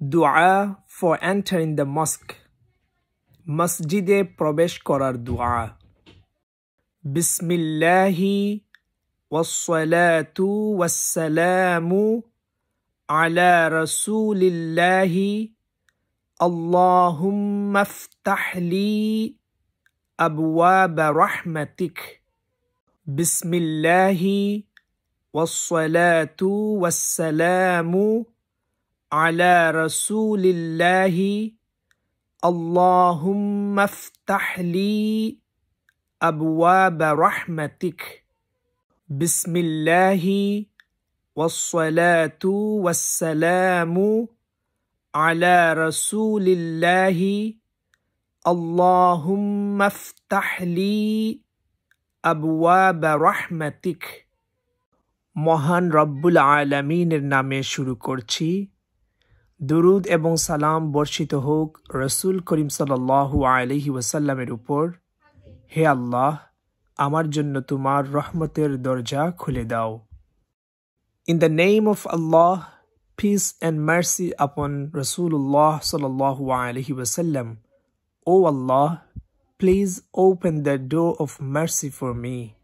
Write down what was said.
Dua for entering the mosque. Masjid Probesh Korar Dua. Bismillahi wassalatu wassalamu ala rasulillahi Allahumma ftahli abwaab rahmatik. Bismillahi wassalatu wassalamu على رسول الله اللهم افتح لي أبواب رحمتك بسم الله والصلاة والسلام على رسول الله اللهم افتح لي أبواب رحمتك মহান রব্বুল العالمين নামে শুরু করছি দুরুদ এবং সালাম বর্ষিত হোক রসুল করিম সাল্লাহু আলহি ওয়াসাল্লামের উপর হে আল্লাহ আমার জন্য তোমার রহমতের দরজা খুলে দাও in the name of Allah peace and mercy upon রসুল্লাহ সাল্লাহু আলহি ওয়াসাল্লাম O Allah please open the door of mercy for me